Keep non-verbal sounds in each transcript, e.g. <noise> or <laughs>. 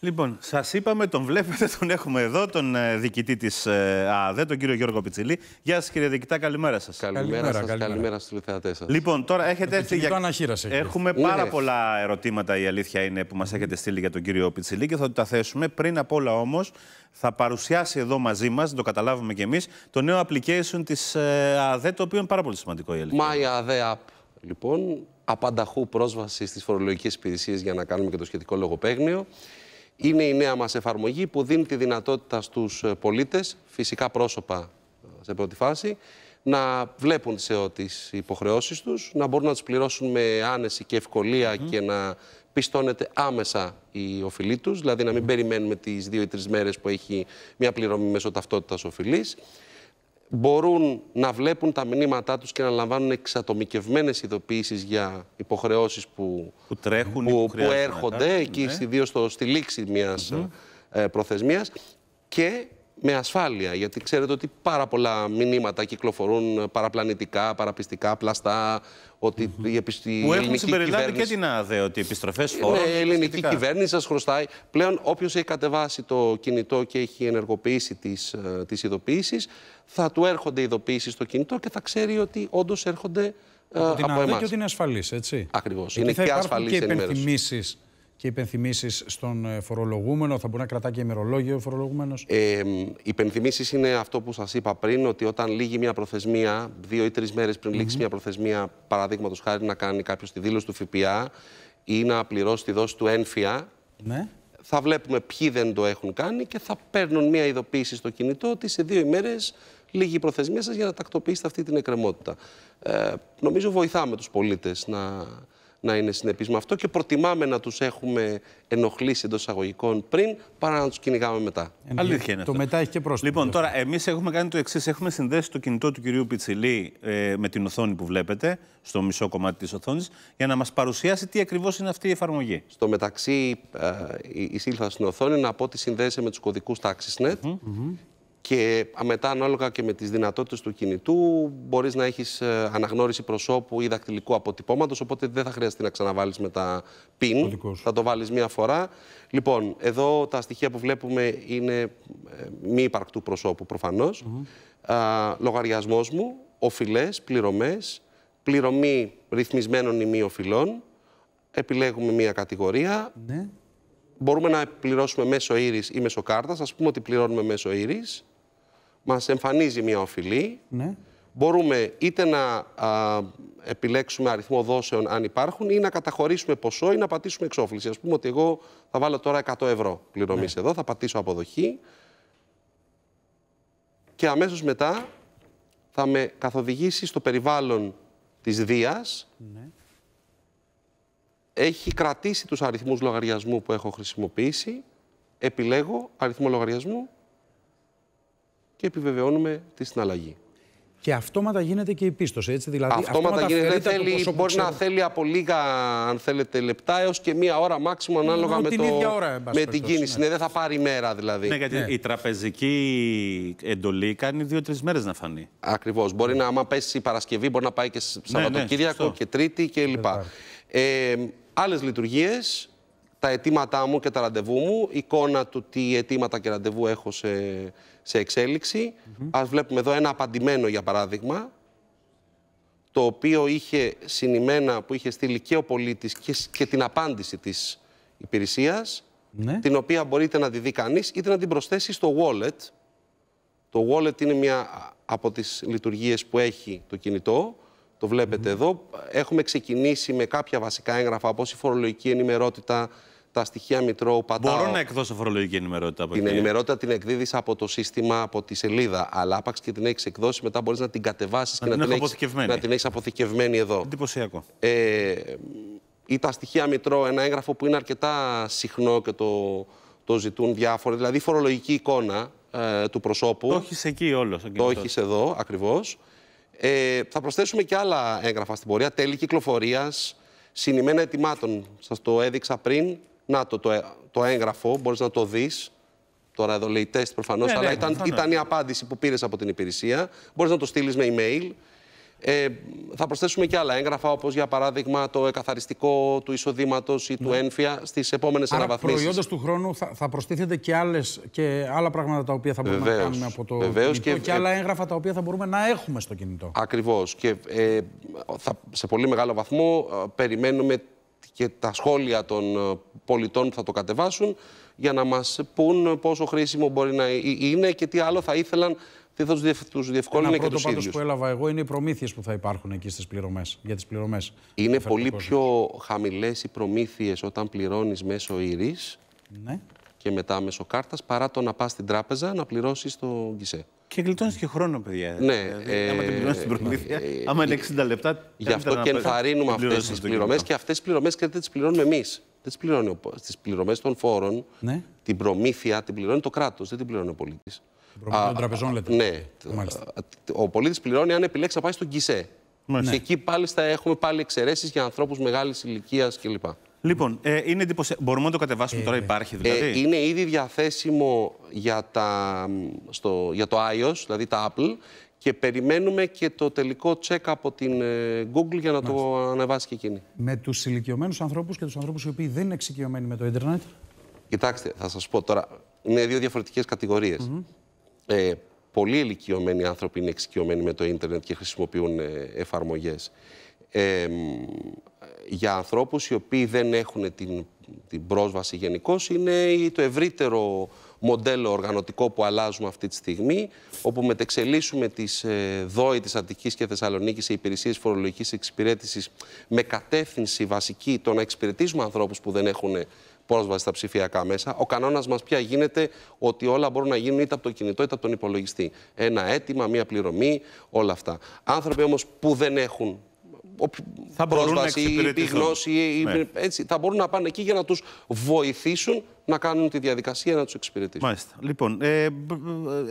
Λοιπόν, σας είπαμε, τον βλέπετε, <laughs> τον έχουμε εδώ, τον ε, διοικητή της ε, ΑΔΕ, τον κύριο Γιώργο Πιτσιλή. Γεια σας, κύριε διοικητά, καλημέρα σας. Καλημέρα σας, καλημέρα στου θεατέ σας. Λοιπόν, τώρα έχετε έρθει. Για... Αναχείρασε, έχουμε πάρα πολλά ερωτήματα, η αλήθεια είναι, που μας έχετε στείλει για τον κύριο Πιτσιλή και θα τα θέσουμε. Πριν απ' όλα όμως, θα παρουσιάσει εδώ μαζί μας, το καταλάβουμε κι εμείς, το νέο application της ε, ΑΔΕ, το οποίο είναι πάρα πολύ σημαντικό η αλήθεια. My App, λοιπόν, απανταχού πρόσβαση στις φορολογικές υπηρεσίες για να κάνουμε και το σχετικό λογοπαίγνιο είναι η νέα μας εφαρμογή που δίνει τη δυνατότητα στους ε, πολίτες, φυσικά πρόσωπα ε, σε πρώτη φάση, να βλέπουν τις υποχρεώσεις τους, να μπορούν να τις πληρώσουν με άνεση και ευκολία και να πιστώνεται άμεσα η οφειλή τους, δηλαδή να μην περιμένουμε τις δύο ή τρεις μέρες που έχει μια πληρωμή μέσω ταυτότητας οφειλής μπορούν να βλέπουν τα μηνύματά τους και να λαμβάνουν εξατομικευμένες ειδοποιήσεις για υποχρεώσεις που, τρέχουν, που, έρχονται, εκεί ναι. στη λήξη μιας mm προθεσμίας και με ασφάλεια, γιατί ξέρετε ότι πάρα πολλά μηνύματα κυκλοφορούν ε, παραπλανητικά, παραπιστικά, πλαστά, ότι η Που έχουν συμπεριλάβει και την ΑΔΕ, ότι επιστροφές ε, φόρων. Ναι, η ελληνική κυβέρνηση σας χρωστάει. Πλέον, όποιος έχει κατεβάσει το κινητό και έχει ενεργοποιήσει τις τις ειδοποιήσεις, θα του έρχονται ειδοποιήσεις στο κινητό και θα ξέρει ότι όντως έρχονται από, από εμάς. Και ότι είναι ασφαλής, έτσι. Ακριβώς. Είναι και ασφαλή ενημέρωση και υπενθυμίσεις στον ε, φορολογούμενο, θα μπορεί να κρατά και ημερολόγιο ο φορολογούμενος. Ε, υπενθυμίσεις είναι αυτό που σας είπα πριν, ότι όταν λήγει μια προθεσμία, δύο ή τρεις μέρες πριν mm λήξει μια προθεσμία, παραδείγματος χάρη να κάνει κάποιος τη δήλωση του ΦΠΑ ή να πληρώσει τη δόση του ένφια. Ναι. Θα βλέπουμε ποιοι δεν το έχουν κάνει και θα παίρνουν μια ειδοποίηση στο κινητό ότι σε δύο ημέρες λίγη η προθεσμία σας για να τακτοποιήσετε αυτή την εκκρεμότητα. Ε, νομίζω βοηθάμε τους πολίτες να, να είναι συνεπείς με αυτό και προτιμάμε να τους έχουμε ενοχλήσει εντός εισαγωγικών πριν παρά να τους κυνηγάμε μετά. Εμείς, Αλήθεια είναι. Το μετά έχει και πρόσφατα. Λοιπόν, τώρα εμείς έχουμε κάνει το εξής. Έχουμε συνδέσει το κινητό του κυρίου Πιτσιλή ε, με την οθόνη που βλέπετε, στο μισό κομμάτι της οθόνης, για να μας παρουσιάσει τι ακριβώς είναι αυτή η εφαρμογή. Στο μεταξύ, ε, εισήλθα στην οθόνη να πω ότι συνδέεσαι με τους κωδικούς TaxisNet και μετά, ανάλογα και με τις δυνατότητες του κινητού, μπορείς να έχεις ε, αναγνώριση προσώπου ή δακτυλικού αποτυπώματος. Οπότε δεν θα χρειαστεί να ξαναβάλεις με τα πιν. θα το βάλεις μία φορά. Λοιπόν, εδώ τα στοιχεία που βλέπουμε είναι ε, μη υπαρκτού προσώπου προφανώς. Mm -hmm. Λογαριασμός μου, οφειλές, πληρωμές, πληρωμή ρυθμισμένων ή οφειλών. Επιλέγουμε μία κατηγορία. Ναι. Μπορούμε να πληρώσουμε μέσω ήρης ή μέσω κάρτας. Ας πούμε ότι πληρώνουμε μέσω ήρης μας εμφανίζει μια οφειλή. Ναι. Μπορούμε είτε να α, επιλέξουμε αριθμό δόσεων αν υπάρχουν ή να καταχωρήσουμε ποσό ή να πατήσουμε εξόφληση. Ας πούμε ότι εγώ θα βάλω τώρα 100 ευρώ πληρωμής ναι. εδώ, θα πατήσω αποδοχή και αμέσως μετά θα με καθοδηγήσει στο περιβάλλον της Δίας. Ναι. Έχει κρατήσει τους αριθμούς λογαριασμού που έχω χρησιμοποιήσει. Επιλέγω αριθμό λογαριασμού και επιβεβαιώνουμε τη συναλλαγή. Και αυτόματα γίνεται και η πίστοση, έτσι. Δηλαδή, αυτόματα, αυτόματα γίνεται. μπορεί να θέλει από λίγα, αν θέλετε, λεπτά έως και μία ώρα μάξιμο ανάλογα με, την, το, ίδια ώρα, με την κίνηση. Ναι. Ναι, δεν θα πάρει μέρα δηλαδή. Ναι, γιατί ναι. η τραπεζική εντολή κάνει δύο-τρει μέρες να φανεί. Ακριβώς. Μπορεί να, άμα πέσει η Παρασκευή, μπορεί να πάει και Σαββατοκύριακο ναι, και Τρίτη κλπ. Ε, Άλλες λειτουργίες τα αιτήματά μου και τα ραντεβού μου, εικόνα του τι αιτήματα και ραντεβού έχω σε, σε εξέλιξη. Mm Ας βλέπουμε εδώ ένα απαντημένο για παράδειγμα, το οποίο είχε συνημένα που είχε στείλει και ο πολίτης και, και την απάντηση της υπηρεσίας, ναι. την οποία μπορείτε να τη δει κανείς, είτε να την προσθέσει στο wallet. Το wallet είναι μια από τις λειτουργίες που έχει το κινητό, το βλέπετε εδώ. Έχουμε ξεκινήσει με κάποια βασικά έγγραφα, όπως η φορολογική ενημερότητα, τα στοιχεία Μητρώου πατάω. Μπορώ να εκδώσω φορολογική ενημερότητα από Την εκεί. ενημερότητα την εκδίδεις από το σύστημα, από τη σελίδα. Αλλά άπαξ και την έχεις εκδώσει, μετά μπορείς να την κατεβάσεις και να την, έχεις, να την έχεις αποθηκευμένη εδώ. Εντυπωσιακό. Ε, ή τα στοιχεία Μητρώου, ένα έγγραφο που είναι αρκετά συχνό και το, το ζητούν διάφορα, Δηλαδή φορολογική εικόνα ε, του προσώπου. Το έχεις εκεί όλος. Το έχεις εδώ ακριβώς. Ε, θα προσθέσουμε και άλλα έγγραφα στην πορεία. Τέλη κυκλοφορίας, συνημένα ετοιμάτων. Σας το έδειξα πριν. Να το, το, έγγραφο, μπορείς να το δεις. Τώρα εδώ λέει τεστ προφανώς, ναι, αλλά ναι, ήταν, ήταν η απάντηση που πήρες από την υπηρεσία. Μπορείς να το στείλεις με email. Ε, θα προσθέσουμε και άλλα έγγραφα, όπως για παράδειγμα το εκαθαριστικό του εισοδήματος ή του ναι. ένφια στις επόμενες αναβαθμίσει. Προϊόντα του χρόνου θα, θα προστίθεται και, άλλες, και άλλα πράγματα τα οποία θα μπορούμε να κάνουμε από το κινητό και, άλλα ε- έγγραφα τα οποία θα μπορούμε να έχουμε στο κινητό. Ακριβώς. Και ε, θα, σε πολύ μεγάλο βαθμό ε, περιμένουμε και τα σχόλια των ε, πολιτών που θα το κατεβάσουν για να μας πούν πόσο χρήσιμο μπορεί να είναι και τι άλλο θα ήθελαν τι θα τους διευκόλυνε και τους ίδιου. Το πρώτο που έλαβα εγώ είναι οι προμήθειες που θα υπάρχουν εκεί στις πληρωμές, Για τις πληρωμές. Είναι πολύ πιο χαμηλές οι προμήθειες όταν πληρώνεις μέσω ήρης. Ναι και μετά μέσω κάρτας, παρά το να πας στην τράπεζα να πληρώσεις το γκισέ. Και γλιτώνεις και χρόνο, παιδιά. Ναι, δηλαδή, ε, άμα την πληρώνεις την ε, προμήθεια, ε, ε, άμα είναι 60 λεπτά. Γι' αυτό και ενθαρρύνουμε αυτές τι πληρωμέ και αυτές τις πληρωμές δεν τις πληρώνουμε εμείς. Δεν τις πληρώνει. Στις πληρωμές των φόρων, ναι. την προμήθεια την πληρώνει το κράτος, δεν την πληρώνει ο πολίτης. Προμήθεια των τραπεζών, λέτε. Ναι, ο πολίτης πληρώνει αν επιλέξει να πάει στον γκισέ. Και εκεί πάλι θα έχουμε πάλι εξαιρέσεις για ανθρώπους μεγάλης ηλικίας κλπ. Λοιπόν, ε, είναι Μπορούμε να το κατεβάσουμε ε, τώρα, ναι. υπάρχει ε, δηλαδή. Ε, είναι ήδη διαθέσιμο για, τα, στο, για το iOS, δηλαδή τα Apple, και περιμένουμε και το τελικό check από την ε, Google για να το ανεβάσει και εκείνη. Με τους ηλικιωμένους ανθρώπους και τους ανθρώπους οι οποίοι δεν είναι εξοικειωμένοι με το Ιντερνετ. Κοιτάξτε, θα σας πω τώρα. Είναι δύο διαφορετικές κατηγορίες. Mm ε, πολλοί ηλικιωμένοι άνθρωποι είναι εξοικειωμένοι με το Ιντερνετ και χρησιμοποιούν εφαρμογές. Ε, ε για ανθρώπους οι οποίοι δεν έχουν την, την πρόσβαση γενικώ είναι το ευρύτερο μοντέλο οργανωτικό που αλλάζουμε αυτή τη στιγμή, όπου μετεξελίσσουμε τις ε, ΔΟΗ της Αττικής και Θεσσαλονίκης σε υπηρεσίες φορολογικής εξυπηρέτησης με κατεύθυνση βασική το να εξυπηρετήσουμε ανθρώπους που δεν έχουν πρόσβαση στα ψηφιακά μέσα. Ο κανόνας μας πια γίνεται ότι όλα μπορούν να γίνουν είτε από το κινητό είτε από τον υπολογιστή. Ένα αίτημα, μία πληρωμή, όλα αυτά. Άνθρωποι όμως που δεν έχουν θα μπορούν πρόσβαση, να ή έτσι, θα μπορούν να πάνε εκεί για να τους βοηθήσουν να κάνουν τη διαδικασία να τους εξυπηρετήσουν. Μάλιστα. Λοιπόν, ε, ε,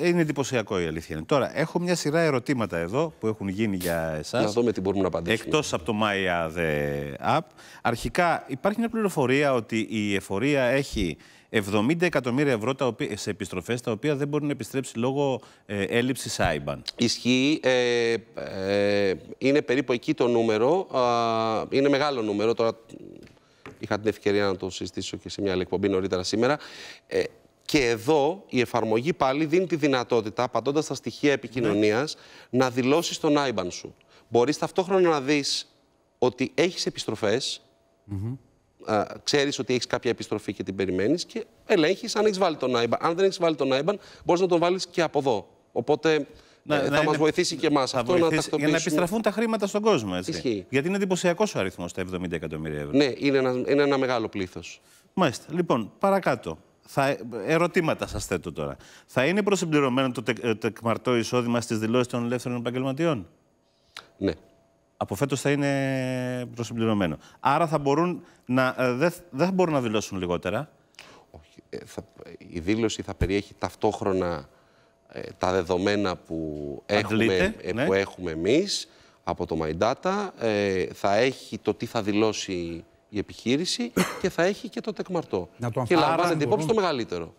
είναι εντυπωσιακό η αλήθεια. Τώρα, έχω μια σειρά ερωτήματα εδώ που έχουν γίνει για εσάς. Να δούμε τι μπορούμε να απαντήσουμε. Εκτός από το My The App. Αρχικά, υπάρχει μια πληροφορία ότι η εφορία έχει 70 εκατομμύρια ευρώ σε επιστροφές τα οποία δεν μπορεί να επιστρέψει λόγω ε, έλλειψης IBAN. Ισχύει. Ε, ε, είναι περίπου εκεί το νούμερο. είναι μεγάλο νούμερο. Τώρα Είχα την ευκαιρία να το συζητήσω και σε μια άλλη εκπομπή νωρίτερα σήμερα. Ε, και εδώ η εφαρμογή πάλι δίνει τη δυνατότητα, πατώντας τα στοιχεία επικοινωνίας, ναι. να δηλώσεις τον IBAN σου. Μπορείς ταυτόχρονα να δεις ότι έχεις επιστροφές. Ξέρεις ότι έχεις κάποια επιστροφή και την περιμένεις και ελέγχεις αν έχεις βάλει τον IBAN. Αν δεν έχεις βάλει τον IBAN, μπορείς να τον βάλεις και από εδώ. Οπότε ε, θα μα βοηθήσει και εμάς αυτό να να τακτοποιήσουμε. Για να επιστραφούν τα χρήματα στον κόσμο, έτσι. Γιατί είναι εντυπωσιακός ο αριθμός τα 70 εκατομμύρια ευρώ. Ναι, είναι ένα, είναι ένα μεγάλο πλήθος. Μάλιστα. Λοιπόν, παρακάτω. Θα, ερωτήματα σας θέτω τώρα. Θα είναι προσυμπληρωμένο το τε, ε, τεκμαρτό εισόδημα στις δηλώσεις των ελεύθερων επαγγελματιών. Ναι. Από φέτος θα είναι προσυμπληρωμένο. Άρα θα μπορούν να, ε, δεν θα μπορούν να δηλώσουν λιγότερα. Όχι. θα, η δήλωση θα περιέχει ταυτόχρονα ε, τα δεδομένα που έχουμε, ε, ναι. εμείς από το My Data, ε, θα έχει το τι θα δηλώσει η επιχείρηση και θα έχει και το τεκμαρτό. Να το και υπόψη το μεγαλύτερο.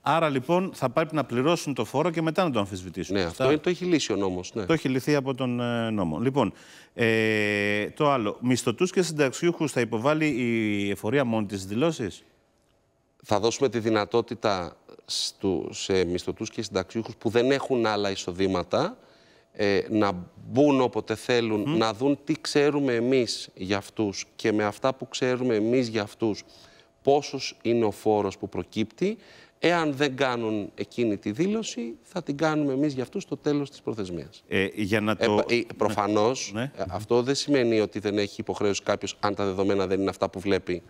Άρα λοιπόν θα πρέπει να πληρώσουν το φόρο και μετά να το αμφισβητήσουν. Ναι, αυτό το έχει λύσει ο νόμος. Ναι. Το έχει λυθεί από τον νόμο. Λοιπόν, ε, το άλλο. Μισθωτούς και συνταξιούχους θα υποβάλει η εφορία μόνη της δηλώσεις. Θα δώσουμε τη δυνατότητα σε μισθωτούς και συνταξιούχους που δεν έχουν άλλα εισοδήματα ε, να μπουν όποτε θέλουν, να δουν τι ξέρουμε εμείς για αυτούς και με αυτά που ξέρουμε εμείς για αυτούς πόσος είναι ο φόρος που προκύπτει. Εάν δεν κάνουν εκείνη τη δήλωση, θα την κάνουμε εμείς για αυτούς στο τέλος της προθεσμίας. Ε, για να ε, το... Ε, ναι. προφανώς, ναι. Ε, αυτό δεν σημαίνει ότι δεν έχει υποχρέωση κάποιος αν τα δεδομένα δεν είναι αυτά που βλέπει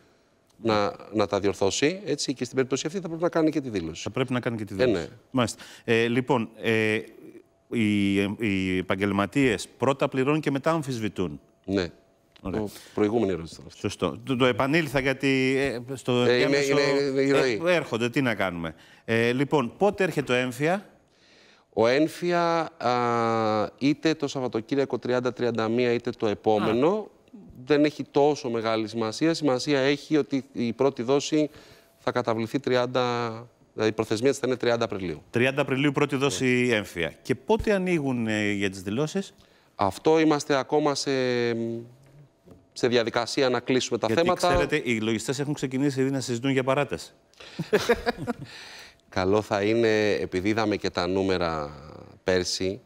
να, να τα διορθώσει. Έτσι, και στην περίπτωση αυτή θα πρέπει να κάνει και τη δήλωση. Θα πρέπει να κάνει και τη ε, δήλωση. Ε, ναι. Μάλιστα. Ε, λοιπόν, ε, οι, οι επαγγελματίες πρώτα πληρώνουν και μετά αμφισβητούν. Ναι. Ωραία. Το προηγούμενη ερώτηση. Σωστό. Το, το επανήλθα γιατί ε, στο ε, είναι, είναι, είναι, έρχονται. Τι να κάνουμε. Ε, λοιπόν, πότε έρχεται ο έμφυα. Ο ένφια, είτε το Σαββατοκύριακο 30-31 είτε το επόμενο δεν έχει τόσο μεγάλη σημασία. Σημασία έχει ότι η πρώτη δόση θα καταβληθεί 30 η προθεσμία θα είναι 30 Απριλίου. 30 Απριλίου πρώτη δόση ναι. έμφυα. Και πότε ανοίγουν ε, για τις δηλώσεις? Αυτό είμαστε ακόμα σε, σε διαδικασία να κλείσουμε τα θέματα. Γιατί ξέρετε, οι λογιστές έχουν ξεκινήσει ήδη να συζητούν για παράταση. <laughs> Καλό θα είναι, επειδή είδαμε και τα νούμερα πέρσι,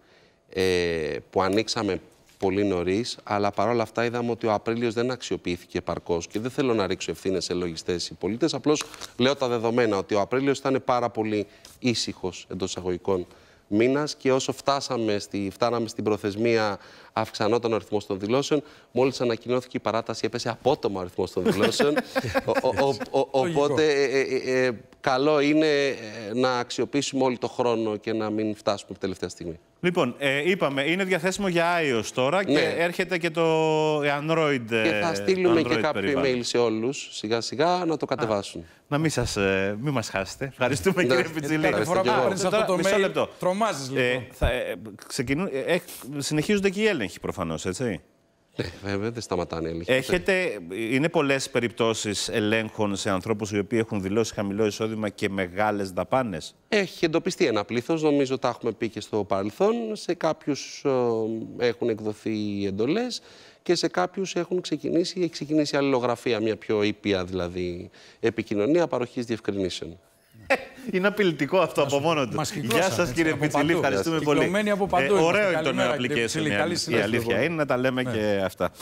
ε, που ανοίξαμε πολύ νωρίς, αλλά παρόλα αυτά είδαμε ότι ο Απρίλιος δεν αξιοποιήθηκε επαρκώς και δεν θέλω να ρίξω ευθύνες σε λογιστές ή πολίτες. Απλώς λέω τα δεδομένα ότι ο Απρίλιος ήταν πάρα πολύ ήσυχος εντός εισαγωγικών μήνας και όσο φτάσαμε στη, φτάναμε στην προθεσμία, αυξανόταν ο αριθμός των δηλώσεων. Μόλις ανακοινώθηκε η παράταση, έπεσε απότομα <laughs> ο αριθμός των δηλώσεων. οπότε. Ε, ε, ε, καλό είναι ε, να αξιοποιήσουμε όλο το χρόνο και να μην φτάσουμε τελευταία στιγμή. Λοιπόν, ε, είπαμε, είναι διαθέσιμο για iOS τώρα και ναι. έρχεται και το Android. Και θα ε, στείλουμε και κάποιο email σε όλους, σιγά σιγά, να το κατεβάσουν. να μην σας, μη μας χάσετε. Ευχαριστούμε ναι. κύριε Πιτζηλή. Κάθε φορά αυτό το τρομάζεις λοιπόν. θα, συνεχίζονται και οι έλεγχοι προφανώς, έτσι. Ναι, βέβαια, δεν σταματάνε Έχετε, είναι πολλές περιπτώσεις ελέγχων σε ανθρώπους οι οποίοι έχουν δηλώσει χαμηλό εισόδημα και μεγάλες δαπάνες. Έχει εντοπιστεί ένα πλήθος, νομίζω τα έχουμε πει και στο παρελθόν. Σε κάποιους ε, έχουν εκδοθεί εντολές και σε κάποιους έχουν ξεκινήσει, η ξεκινήσει αλληλογραφία, μια πιο ήπια δηλαδή επικοινωνία παροχής διευκρινήσεων. <laughs> Είναι απειλητικό αυτό από μόνο του. Γεια σα κύριε Πιτσιλή, ευχαριστούμε πολύ. Από ε, ωραίο να application. Η αλήθεια είναι να τα λέμε και ναι. αυτά.